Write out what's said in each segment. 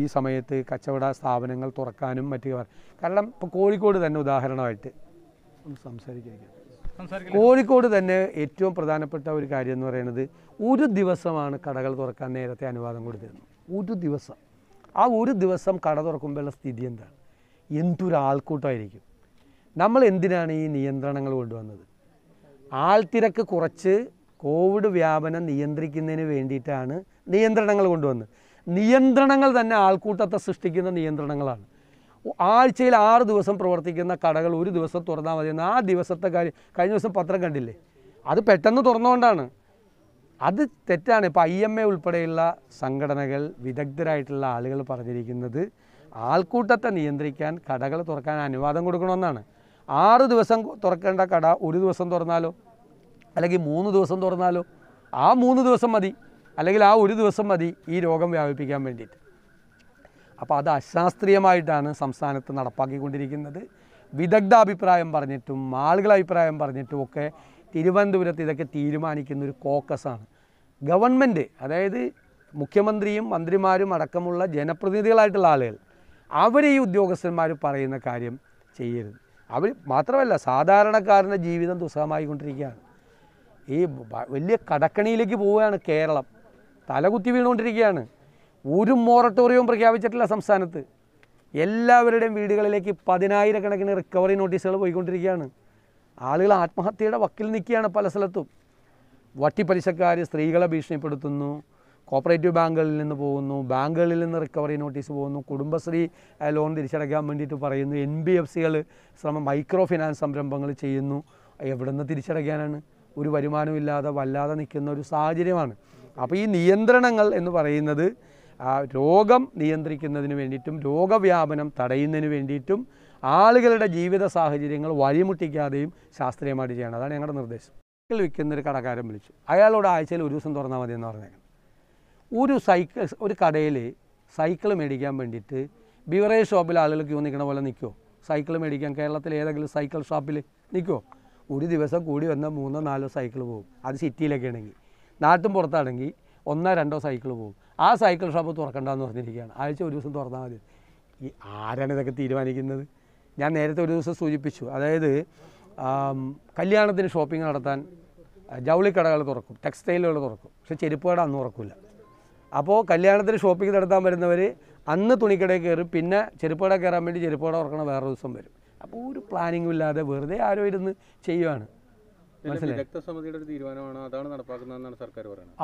ഈ സമയത്ത് കച്ചവട സ്ഥാപനങ്ങൾ തുറക്കാനും മറ്റു കാരണം ഇപ്പോൾ കോഴിക്കോട് തന്നെ ഉദാഹരണമായിട്ട് സംസാരിക്കാം കോഴിക്കോട് തന്നെ ഏറ്റവും പ്രധാനപ്പെട്ട ഒരു കാര്യം എന്ന് പറയുന്നത് ഒരു ദിവസമാണ് കടകൾ തുറക്കാൻ നേരത്തെ അനുവാദം കൊടുത്തിരുന്നത് ഒരു ദിവസം ആ ഒരു ദിവസം കട തുറക്കുമ്പോഴുള്ള സ്ഥിതി എന്താണ് എന്തൊരു ആൾക്കൂട്ടമായിരിക്കും നമ്മൾ എന്തിനാണ് ഈ നിയന്ത്രണങ്ങൾ കൊണ്ടുവന്നത് ആൾത്തിരക്ക് കുറച്ച് കോവിഡ് വ്യാപനം നിയന്ത്രിക്കുന്നതിന് വേണ്ടിയിട്ടാണ് നിയന്ത്രണങ്ങൾ കൊണ്ടുവന്നത് നിയന്ത്രണങ്ങൾ തന്നെ ആൾക്കൂട്ടത്തെ സൃഷ്ടിക്കുന്ന നിയന്ത്രണങ്ങളാണ് ആഴ്ചയിൽ ആറ് ദിവസം പ്രവർത്തിക്കുന്ന കടകൾ ഒരു ദിവസം തുറന്നാൽ മതി ആ ദിവസത്തെ കാര്യം കഴിഞ്ഞ ദിവസം പത്രം കണ്ടില്ലേ അത് പെട്ടെന്ന് തുറന്നുകൊണ്ടാണ് അത് തെറ്റാണ് ഇപ്പോൾ ഐ എം എ ഉൾപ്പെടെയുള്ള സംഘടനകൾ വിദഗ്ധരായിട്ടുള്ള ആളുകൾ പറഞ്ഞിരിക്കുന്നത് ആൾക്കൂട്ടത്തെ നിയന്ത്രിക്കാൻ കടകൾ തുറക്കാൻ അനുവാദം കൊടുക്കണമെന്നാണ് ആറ് ദിവസം തുറക്കേണ്ട കട ഒരു ദിവസം തുറന്നാലോ അല്ലെങ്കിൽ മൂന്ന് ദിവസം തുറന്നാലോ ആ മൂന്ന് ദിവസം മതി അല്ലെങ്കിൽ ആ ഒരു ദിവസം മതി ഈ രോഗം വ്യാപിപ്പിക്കാൻ വേണ്ടിയിട്ട് അപ്പോൾ അത് അശാസ്ത്രീയമായിട്ടാണ് സംസ്ഥാനത്ത് നടപ്പാക്കിക്കൊണ്ടിരിക്കുന്നത് വിദഗ്ധ അഭിപ്രായം പറഞ്ഞിട്ടും ആളുകളെ അഭിപ്രായം പറഞ്ഞിട്ടും ഒക്കെ തിരുവനന്തപുരത്ത് ഇതൊക്കെ തീരുമാനിക്കുന്ന ഒരു കോക്കസാണ് ഗവൺമെൻറ് അതായത് മുഖ്യമന്ത്രിയും മന്ത്രിമാരും അടക്കമുള്ള ജനപ്രതിനിധികളായിട്ടുള്ള ആളുകൾ അവർ ഈ ഉദ്യോഗസ്ഥന്മാർ പറയുന്ന കാര്യം ചെയ്യരുത് അവർ മാത്രമല്ല സാധാരണക്കാരൻ്റെ ജീവിതം ദുസ്സഹമായി കൊണ്ടിരിക്കുകയാണ് ഈ വലിയ കടക്കണിയിലേക്ക് പോവുകയാണ് കേരളം തലകുത്തി വീണുകൊണ്ടിരിക്കുകയാണ് ഒരു മൊറട്ടോറിയവും പ്രഖ്യാപിച്ചിട്ടില്ല സംസ്ഥാനത്ത് എല്ലാവരുടെയും വീടുകളിലേക്ക് പതിനായിരക്കണക്കിന് റിക്കവറി നോട്ടീസുകൾ പോയിക്കൊണ്ടിരിക്കുകയാണ് ആളുകൾ ആത്മഹത്യയുടെ വക്കിൽ നിൽക്കുകയാണ് പല സ്ഥലത്തും വട്ടിപ്പലിശക്കാർ സ്ത്രീകളെ ഭീഷണിപ്പെടുത്തുന്നു കോപ്പറേറ്റീവ് ബാങ്കുകളിൽ നിന്ന് പോകുന്നു ബാങ്കുകളിൽ നിന്ന് റിക്കവറി നോട്ടീസ് പോകുന്നു കുടുംബശ്രീ ലോൺ തിരിച്ചടയ്ക്കാൻ വേണ്ടിയിട്ട് പറയുന്നു എൻ ബി എഫ് സികൾ ശ്രമം മൈക്രോ ഫിനാൻസ് സംരംഭങ്ങൾ ചെയ്യുന്നു എവിടെ നിന്ന് തിരിച്ചടയ്ക്കാനാണ് ഒരു വരുമാനമില്ലാതെ വല്ലാതെ നിൽക്കുന്ന ഒരു സാഹചര്യമാണ് അപ്പോൾ ഈ നിയന്ത്രണങ്ങൾ എന്ന് പറയുന്നത് രോഗം നിയന്ത്രിക്കുന്നതിന് വേണ്ടിയിട്ടും രോഗവ്യാപനം തടയുന്നതിന് വേണ്ടിയിട്ടും ആളുകളുടെ ജീവിത സാഹചര്യങ്ങൾ വഴിമുട്ടിക്കാതെയും ശാസ്ത്രീയമായിട്ട് ചെയ്യണം അതാണ് ഞങ്ങളുടെ നിർദ്ദേശം സൈക്കിൾ വിൽക്കുന്നൊരു കടക്കാരൻ വിളിച്ചു അയാളോട് ആഴ്ചയിൽ ഒരു ദിവസം തുറന്നാൽ മതി എന്ന് പറഞ്ഞേക്കാം ഒരു സൈക്കിൾ ഒരു കടയിൽ സൈക്കിൾ മേടിക്കാൻ വേണ്ടിയിട്ട് ബിവറേജ് ഷോപ്പിൽ ആളുകൾ ക്യൂ നിൽക്കണ പോലെ നിൽക്കുമോ സൈക്കിൾ മേടിക്കാൻ കേരളത്തിലെ ഏതെങ്കിലും സൈക്കിൾ ഷോപ്പിൽ നിൽക്കുമോ ഒരു ദിവസം കൂടി വന്നാൽ മൂന്നോ നാലോ സൈക്കിൾ പോകും അത് സിറ്റിയിലൊക്കെ ആണെങ്കിൽ നാട്ടും പുറത്താണെങ്കിൽ ഒന്നോ രണ്ടോ സൈക്കിൾ പോകും ആ സൈക്കിൾ ഷോപ്പ് തുറക്കണ്ടെന്ന് പറഞ്ഞിരിക്കുകയാണ് ആഴ്ച ഒരു ദിവസം തുറന്നാൽ മതി ഈ ആരാണ് ഇതൊക്കെ തീരുമാനിക്കുന്നത് ഞാൻ നേരത്തെ ഒരു ദിവസം സൂചിപ്പിച്ചു അതായത് കല്യാണത്തിന് ഷോപ്പിംഗ് നടത്താൻ ജൗളിക്കടകൾ തുറക്കും ടെക്സ്റ്റൈലുകൾ തുറക്കും പക്ഷേ ചെരുപ്പ് കട അന്ന് തുറക്കില്ല അപ്പോൾ കല്യാണത്തിന് ഷോപ്പിംഗ് നടത്താൻ വരുന്നവർ അന്ന് തുണിക്കടയിൽ കയറും പിന്നെ ചെരുപ്പ് കട കയറാൻ വേണ്ടി ചെരുപ്പ് കട തുറക്കണ വേറെ ദിവസം വരും അപ്പോൾ ഒരു പ്ലാനിങ്ങും ഇല്ലാതെ വെറുതെ ആരോ ഇരുന്ന് ചെയ്യുവാണ്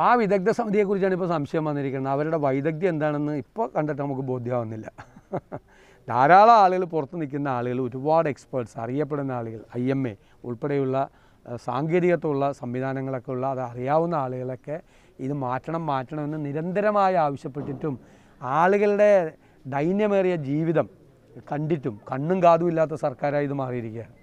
ആ വിദഗ്ധ കുറിച്ചാണ് ഇപ്പോൾ സംശയം വന്നിരിക്കുന്നത് അവരുടെ വൈദഗ്ധ്യം എന്താണെന്ന് ഇപ്പോൾ കണ്ടിട്ട് നമുക്ക് ബോധ്യമാവുന്നില്ല ധാരാളം ആളുകൾ പുറത്ത് നിൽക്കുന്ന ആളുകൾ ഒരുപാട് എക്സ്പേർട്സ് അറിയപ്പെടുന്ന ആളുകൾ ഐ എം എ ഉൾപ്പെടെയുള്ള സാങ്കേതികത്വമുള്ള സംവിധാനങ്ങളൊക്കെ ഉള്ള അത് അറിയാവുന്ന ആളുകളൊക്കെ ഇത് മാറ്റണം മാറ്റണമെന്ന് നിരന്തരമായി ആവശ്യപ്പെട്ടിട്ടും ആളുകളുടെ ദൈന്യമേറിയ ജീവിതം കണ്ടിട്ടും കണ്ണും കാതും ഇല്ലാത്ത സർക്കാരായി ഇത് മാറിയിരിക്കുകയാണ്